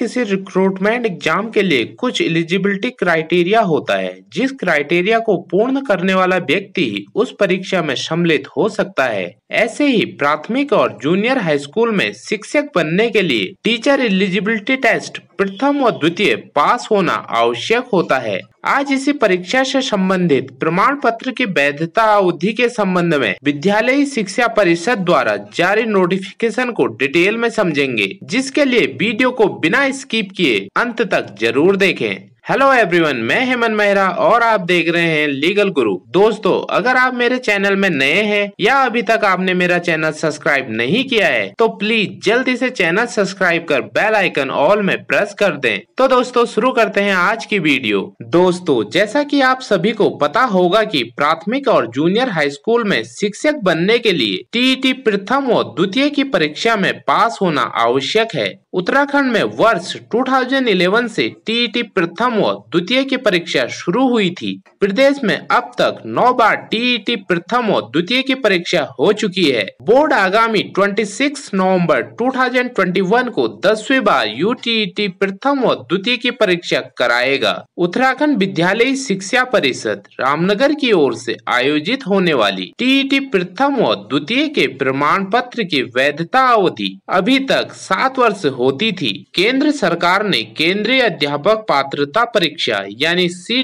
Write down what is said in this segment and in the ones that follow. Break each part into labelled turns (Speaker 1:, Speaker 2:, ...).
Speaker 1: किसी recruitment exam के लिए कुछ एलिजिबिलिटी क्राइटेरिया होता है जिस क्राइटेरिया को पूर्ण करने वाला व्यक्ति ही उस परीक्षा में सम्मिलित हो सकता है ऐसे ही प्राथमिक और जूनियर हाई स्कूल में शिक्षक बनने के लिए टीचर एलिजिबिलिटी टेस्ट प्रथम और द्वितीय पास होना आवश्यक होता है आज इसी परीक्षा से संबंधित प्रमाण पत्र की वैधता अवधि के संबंध में विद्यालय शिक्षा परिषद द्वारा जारी नोटिफिकेशन को डिटेल में समझेंगे जिसके लिए वीडियो को बिना स्किप किए अंत तक जरूर देखें हेलो एवरीवन मैं हेमन मेहरा और आप देख रहे हैं लीगल गुरु दोस्तों अगर आप मेरे चैनल में नए हैं या अभी तक आपने मेरा चैनल सब्सक्राइब नहीं किया है तो प्लीज जल्दी से चैनल सब्सक्राइब कर बेल आइकन ऑल में प्रेस कर दें तो दोस्तों शुरू करते हैं आज की वीडियो दोस्तों जैसा कि आप सभी को पता होगा की प्राथमिक और जूनियर हाई स्कूल में शिक्षक बनने के लिए टी e प्रथम व द्वितीय की परीक्षा में पास होना आवश्यक है उत्तराखंड में वर्ष 2011 से टीईटी e प्रथम व द्वितीय की परीक्षा शुरू हुई थी प्रदेश में अब तक नौ बार टीईटी e प्रथम व द्वितीय की परीक्षा हो चुकी है बोर्ड आगामी 26 नवंबर 2021 को दसवीं बार यू e प्रथम व द्वितीय की परीक्षा कराएगा उत्तराखंड विद्यालय शिक्षा परिषद रामनगर की ओर से आयोजित होने वाली टीईटी प्रथम व द्वितीय के प्रमाण पत्र की वैधता अवधि अभी तक सात वर्ष होती थी केंद्र सरकार ने केंद्रीय अध्यापक पात्रता परीक्षा यानी सी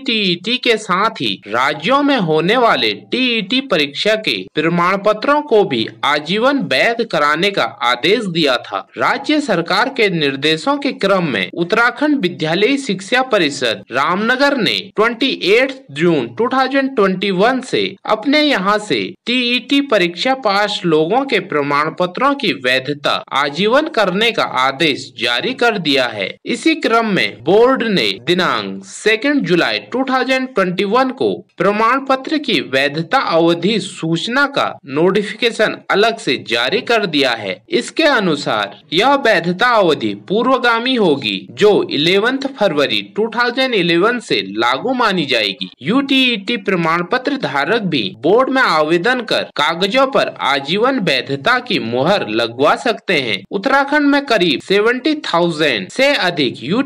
Speaker 1: e के साथ ही राज्यों में होने वाले टी e परीक्षा के प्रमाण पत्रों को भी आजीवन वैध कराने का आदेश दिया था राज्य सरकार के निर्देशों के क्रम में उत्तराखंड विद्यालय शिक्षा परिषद रामनगर ने 28 जून 2021 से अपने यहां से टीईटी e परीक्षा पास लोगों के प्रमाण पत्रों की वैधता आजीवन करने का आदेश आदेश जारी कर दिया है इसी क्रम में बोर्ड ने दिनांक सेकेंड जुलाई 2021 को प्रमाण पत्र की वैधता अवधि सूचना का नोटिफिकेशन अलग से जारी कर दिया है इसके अनुसार यह वैधता अवधि पूर्वगामी होगी जो इलेवेंथ फरवरी 2011 से लागू मानी जाएगी टी e प्रमाण पत्र धारक भी बोर्ड में आवेदन कर कागजों पर आजीवन वैधता की मुहर लगवा सकते हैं उत्तराखंड में करीब सेवेंटी थाउजेंड से अधिक यू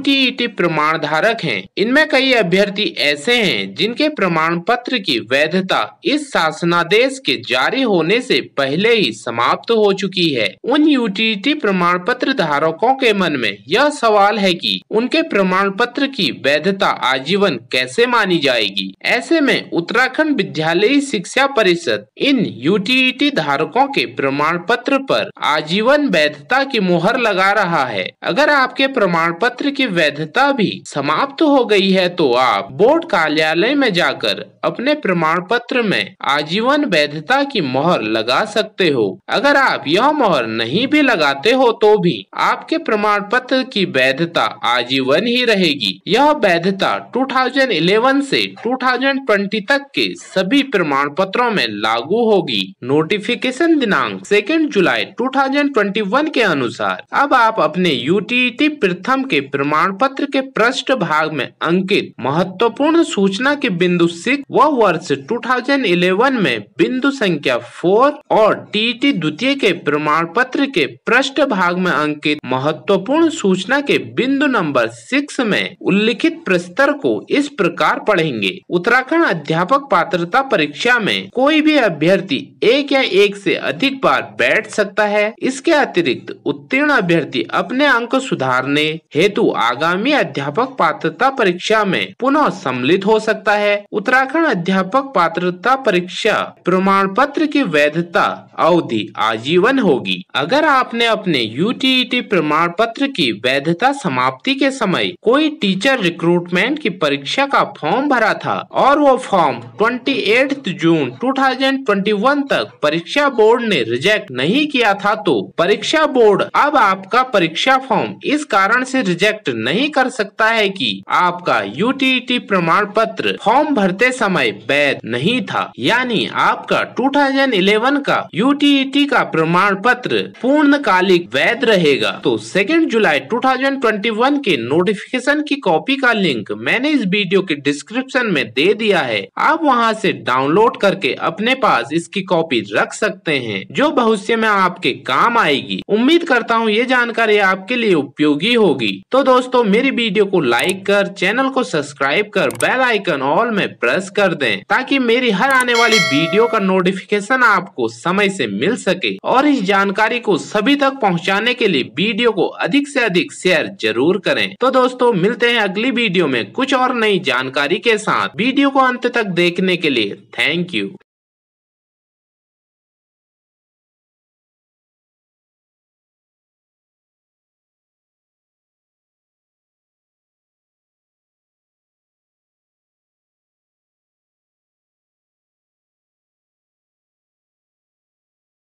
Speaker 1: प्रमाण धारक हैं। इनमें कई अभ्यर्थी ऐसे हैं जिनके प्रमाण पत्र की वैधता इस शासनादेश के जारी होने से पहले ही समाप्त हो चुकी है उन यूटीईटी प्रमाण पत्र धारकों के मन में यह सवाल है कि उनके प्रमाण पत्र की वैधता आजीवन कैसे मानी जाएगी ऐसे में उत्तराखंड विद्यालय शिक्षा परिषद इन यूटीईटी धारकों के प्रमाण पत्र पर आजीवन वैधता की मुहर लगा रहा रहा है अगर आपके प्रमाण पत्र की वैधता भी समाप्त हो गई है तो आप बोर्ड कार्यालय में जाकर अपने प्रमाण पत्र में आजीवन वैधता की मोहर लगा सकते हो अगर आप यह मोहर नहीं भी लगाते हो तो भी आपके प्रमाण पत्र की वैधता आजीवन ही रहेगी यह वैधता 2011 से 2020 तक के सभी प्रमाण पत्रों में लागू होगी नोटिफिकेशन दिनांक सेकेंड जुलाई 2021 के अनुसार अब आप अपने यूटीटी प्रथम के प्रमाण पत्र के पृष्ठ भाग में अंकित महत्वपूर्ण सूचना के बिंदु सिक्स व वर्ष 2011 में बिंदु संख्या फोर और टीटी द्वितीय के प्रमाण पत्र के पृष्ठ भाग में अंकित महत्वपूर्ण सूचना के बिंदु नंबर सिक्स में उल्लिखित प्रस्तर को इस प्रकार पढ़ेंगे उत्तराखंड अध्यापक पात्रता परीक्षा में कोई भी अभ्यर्थी एक या एक से अधिक बार बैठ सकता है इसके अतिरिक्त उत्तीर्ण अभ्यर्थी अपने अंक सुधारने हेतु आगामी अध्यापक पात्रता परीक्षा में पुनः सम्मिलित हो सकता है उत्तराखंड अध्यापक पात्रता परीक्षा प्रमाण पत्र की वैधता अवधि आजीवन होगी अगर आपने अपने यू e प्रमाण पत्र की वैधता समाप्ति के समय कोई टीचर रिक्रूटमेंट की परीक्षा का फॉर्म भरा था और वो फॉर्म 28 जून 2021 तक परीक्षा बोर्ड ने रिजेक्ट नहीं किया था तो परीक्षा बोर्ड अब आपका परीक्षा परीक्षा फॉर्म इस कारण से रिजेक्ट नहीं कर सकता है कि आपका यू प्रमाण पत्र फॉर्म भरते समय वैध नहीं था यानी आपका 2011 का यू का प्रमाण पत्र पूर्णकालिक वैध रहेगा तो सेकेंड जुलाई 2021 के नोटिफिकेशन की कॉपी का लिंक मैंने इस वीडियो के डिस्क्रिप्शन में दे दिया है आप वहाँ से डाउनलोड करके अपने पास इसकी कॉपी रख सकते हैं जो भविष्य में आपके काम आएगी उम्मीद करता हूँ ये जानकारी आपके लिए उपयोगी होगी तो दोस्तों मेरी वीडियो को लाइक कर चैनल को सब्सक्राइब कर बेल आइकन ऑल में प्रेस कर दें ताकि मेरी हर आने वाली वीडियो का नोटिफिकेशन आपको समय से मिल सके और इस जानकारी को सभी तक पहुंचाने के लिए वीडियो को अधिक से अधिक शेयर जरूर करें तो दोस्तों मिलते हैं अगली वीडियो में कुछ और नई जानकारी के साथ वीडियो को अंत तक देखने के लिए थैंक यू